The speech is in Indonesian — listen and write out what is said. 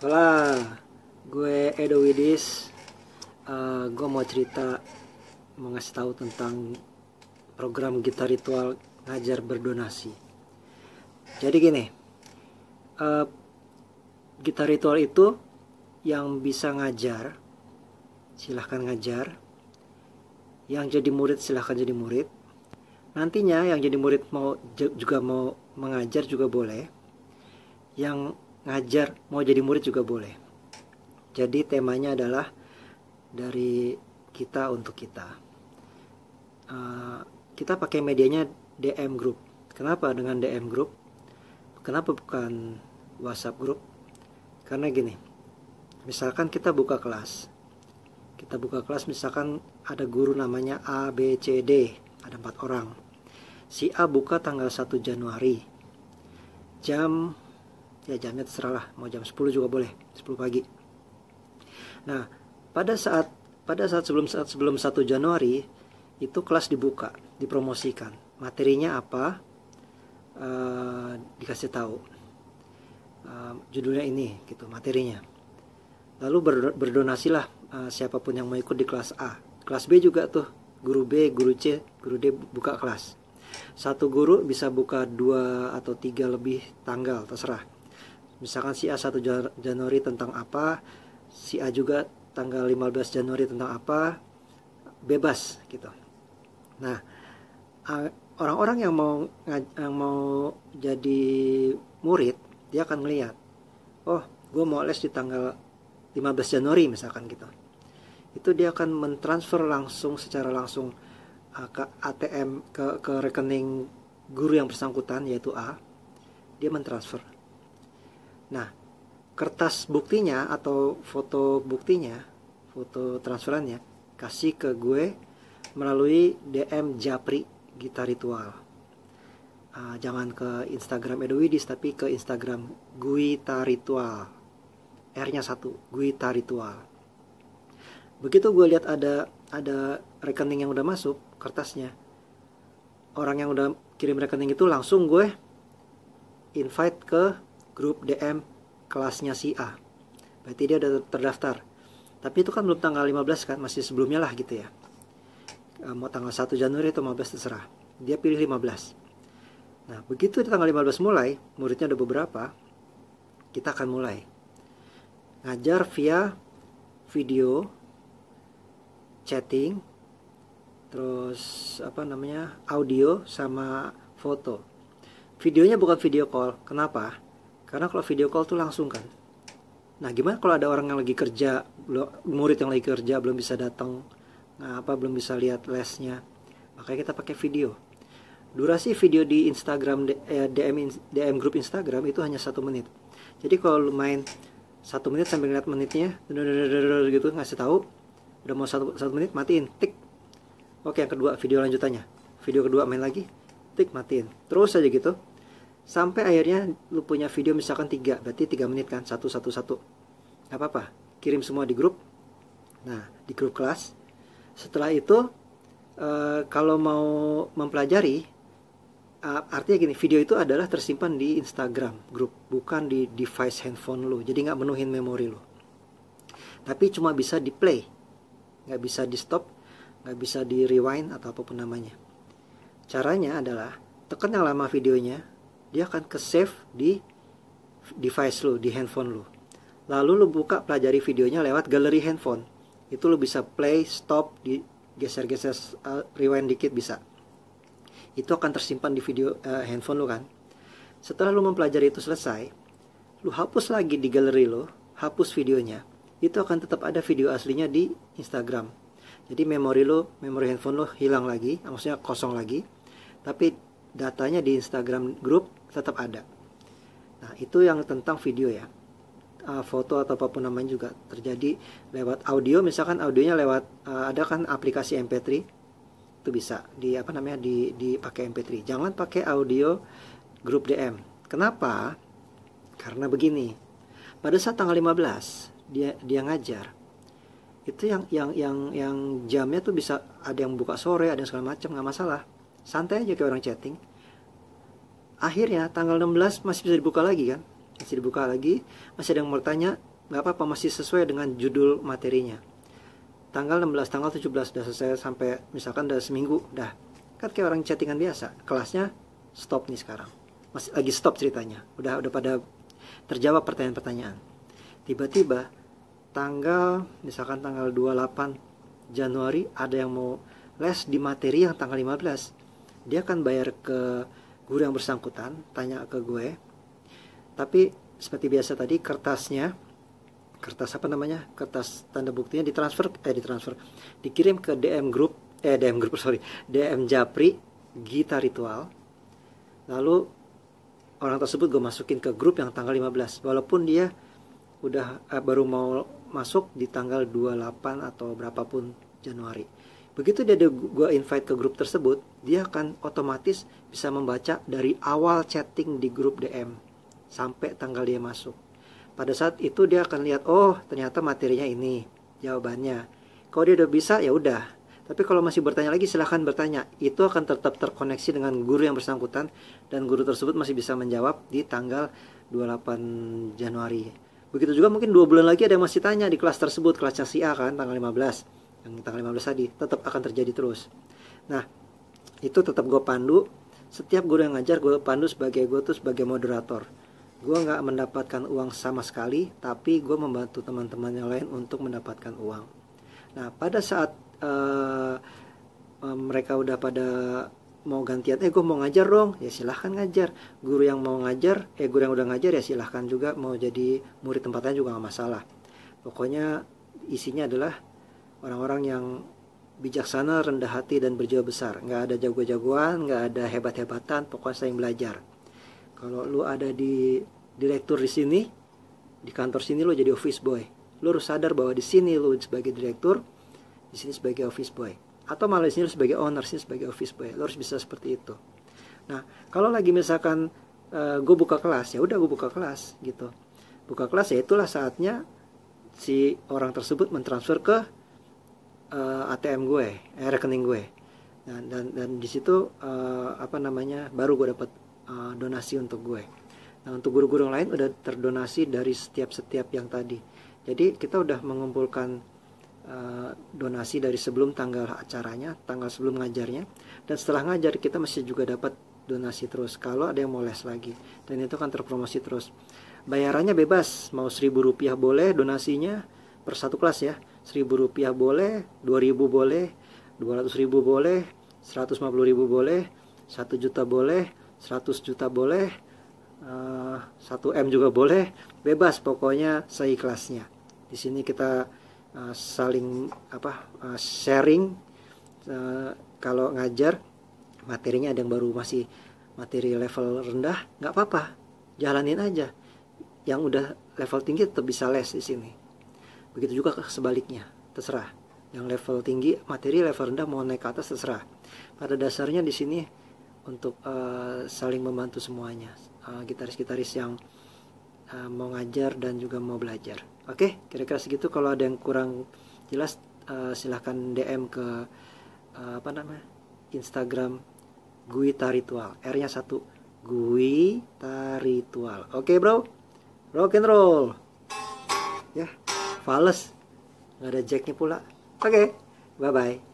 Hola, gue Edo Widis. Uh, eh, gue mau cerita, mau ngasih tahu tentang program gitar ritual ngajar berdonasi. Jadi gini, uh, gitar ritual itu yang bisa ngajar, silahkan ngajar. Yang jadi murid silahkan jadi murid. Nantinya yang jadi murid mau juga mau mengajar juga boleh. Yang ngajar, mau jadi murid juga boleh. Jadi temanya adalah dari kita untuk kita. Uh, kita pakai medianya DM Group. Kenapa dengan DM Group? Kenapa bukan WhatsApp Group? Karena gini, misalkan kita buka kelas, kita buka kelas misalkan ada guru namanya A, B, C, D, ada empat orang. Si A buka tanggal 1 Januari, jam ya jamnya terserah lah mau jam 10 juga boleh 10 pagi nah pada saat pada saat sebelum saat sebelum 1 Januari itu kelas dibuka dipromosikan materinya apa e, dikasih tahu e, judulnya ini gitu materinya lalu berdonasilah e, eh, siapapun yang mau ikut di kelas A kelas B juga tuh guru B guru C guru D buka kelas satu guru bisa buka dua atau tiga lebih tanggal terserah misalkan si A 1 Januari tentang apa si A juga tanggal 15 Januari tentang apa bebas gitu nah orang-orang yang mau yang mau jadi murid dia akan melihat oh gue mau les di tanggal 15 Januari misalkan gitu itu dia akan mentransfer langsung secara langsung ke ATM ke, ke rekening guru yang bersangkutan yaitu A dia mentransfer Nah, kertas buktinya atau foto buktinya, foto transferannya kasih ke gue melalui DM Japri Gitar Ritual. Uh, jangan ke Instagram Edowidis tapi ke Instagram Guita Ritual. R-nya satu, Guita Ritual. Begitu gue lihat ada ada rekening yang udah masuk kertasnya, orang yang udah kirim rekening itu langsung gue invite ke grup DM kelasnya si A. Berarti dia udah terdaftar. Tapi itu kan belum tanggal 15 kan, masih sebelumnya lah gitu ya. E, mau tanggal 1 Januari atau 15 terserah. Dia pilih 15. Nah, begitu di tanggal 15 mulai, muridnya ada beberapa, kita akan mulai. Ngajar via video, chatting, terus apa namanya, audio sama foto. Videonya bukan video call. Kenapa? Karena kalau video call tuh langsung kan. Nah, gimana kalau ada orang yang lagi kerja, murid yang lagi kerja belum bisa datang, nah, apa belum bisa lihat lesnya. Makanya kita pakai video. Durasi video di Instagram DM eh, DM grup Instagram itu hanya satu menit. Jadi kalau lu main satu menit sambil ngeliat menitnya, gitu ngasih tahu, udah mau satu, satu menit matiin, tik. Oke yang kedua video lanjutannya, video kedua main lagi, tik matiin, terus aja gitu sampai akhirnya lu punya video misalkan tiga berarti tiga menit kan satu satu satu nggak apa-apa kirim semua di grup nah di grup kelas setelah itu e, kalau mau mempelajari artinya gini video itu adalah tersimpan di Instagram grup bukan di device handphone lu jadi nggak menuhin memori lu tapi cuma bisa di play nggak bisa di stop nggak bisa di rewind atau apapun namanya caranya adalah tekan yang lama videonya dia akan ke save di device lu, di handphone lu. Lalu lu buka pelajari videonya lewat galeri handphone. Itu lu bisa play, stop, di geser-geser uh, rewind dikit bisa. Itu akan tersimpan di video uh, handphone lu kan. Setelah lu mempelajari itu selesai, lu hapus lagi di galeri lu, hapus videonya. Itu akan tetap ada video aslinya di Instagram. Jadi memori lo, memori handphone lo hilang lagi, maksudnya kosong lagi. Tapi datanya di Instagram grup tetap ada. Nah, itu yang tentang video ya. Uh, foto atau apapun namanya juga terjadi lewat audio misalkan audionya lewat uh, ada kan aplikasi MP3 itu bisa di apa namanya di di pakai MP3. Jangan pakai audio grup DM. Kenapa? Karena begini. Pada saat tanggal 15 dia dia ngajar itu yang yang yang yang jamnya tuh bisa ada yang buka sore ada yang segala macam nggak masalah santai aja kayak orang chatting akhirnya tanggal 16 masih bisa dibuka lagi kan masih dibuka lagi masih ada yang bertanya nggak apa-apa masih sesuai dengan judul materinya tanggal 16 tanggal 17 sudah selesai sampai misalkan udah seminggu dah kan kayak orang chattingan biasa kelasnya stop nih sekarang masih lagi stop ceritanya udah udah pada terjawab pertanyaan-pertanyaan tiba-tiba tanggal misalkan tanggal 28 Januari ada yang mau les di materi yang tanggal 15 dia akan bayar ke guru yang bersangkutan tanya ke gue tapi seperti biasa tadi kertasnya kertas apa namanya kertas tanda buktinya ditransfer eh ditransfer dikirim ke DM grup eh DM grup sorry DM Japri Gita Ritual lalu orang tersebut gue masukin ke grup yang tanggal 15 walaupun dia udah eh, baru mau masuk di tanggal 28 atau berapapun Januari Begitu dia gue invite ke grup tersebut, dia akan otomatis bisa membaca dari awal chatting di grup DM sampai tanggal dia masuk. Pada saat itu dia akan lihat, oh ternyata materinya ini jawabannya. Kalau dia udah bisa ya udah. Tapi kalau masih bertanya lagi silahkan bertanya. Itu akan tetap terkoneksi dengan guru yang bersangkutan dan guru tersebut masih bisa menjawab di tanggal 28 Januari. Begitu juga mungkin dua bulan lagi ada yang masih tanya di kelas tersebut, kelasnya si A kan tanggal 15 yang tanggal 15 tadi tetap akan terjadi terus nah itu tetap gue pandu setiap guru yang ngajar gue pandu sebagai gue tuh sebagai moderator gue nggak mendapatkan uang sama sekali tapi gue membantu teman-teman yang lain untuk mendapatkan uang nah pada saat uh, mereka udah pada mau gantian eh gue mau ngajar dong ya silahkan ngajar guru yang mau ngajar eh guru yang udah ngajar ya silahkan juga mau jadi murid tempatnya juga nggak masalah pokoknya isinya adalah orang-orang yang bijaksana, rendah hati dan berjiwa besar. Nggak ada jago-jagoan, nggak ada hebat-hebatan, pokoknya saya yang belajar. Kalau lu ada di direktur di sini, di kantor sini lu jadi office boy. Lu harus sadar bahwa di sini lu sebagai direktur, di sini sebagai office boy. Atau malah di sini lu sebagai owner, sini sebagai office boy. Lu harus bisa seperti itu. Nah, kalau lagi misalkan uh, eh, gue buka kelas, ya udah gue buka kelas gitu. Buka kelas ya itulah saatnya si orang tersebut mentransfer ke uh, eh, ATM gue, eh, rekening gue. Dan dan, dan di situ uh, apa namanya baru gue dapat uh, eh, donasi untuk gue. Nah untuk guru-guru lain udah terdonasi dari setiap-setiap yang tadi. Jadi kita udah mengumpulkan uh, donasi dari sebelum tanggal acaranya, tanggal sebelum ngajarnya, dan setelah ngajar kita masih juga dapat donasi terus kalau ada yang mau les lagi dan itu kan terpromosi terus bayarannya bebas mau seribu rupiah boleh donasinya per satu kelas ya seribu rupiah boleh, dua ribu boleh, dua ratus ribu boleh, seratus lima puluh ribu boleh, satu juta boleh, seratus juta boleh, eh, satu m juga boleh, bebas pokoknya seikhlasnya. Di sini kita eh, saling apa eh, sharing kalau ngajar materinya ada yang baru masih materi level rendah nggak apa-apa jalanin aja yang udah level tinggi tetap bisa les di sini Begitu juga sebaliknya, terserah. Yang level tinggi, materi level rendah mau naik ke atas terserah. Pada dasarnya di sini untuk uh, saling membantu semuanya. Eh, gitaris-gitaris yang uh, mau ngajar dan juga mau belajar. Oke, okay? kira-kira segitu. Kalau ada yang kurang jelas, uh, silahkan DM ke uh, apa namanya Instagram Guita Ritual. R-nya satu Guita Ritual. Oke okay, bro, rock and roll. Ya. Yeah fales Gak ada jacknya pula oke okay, bye bye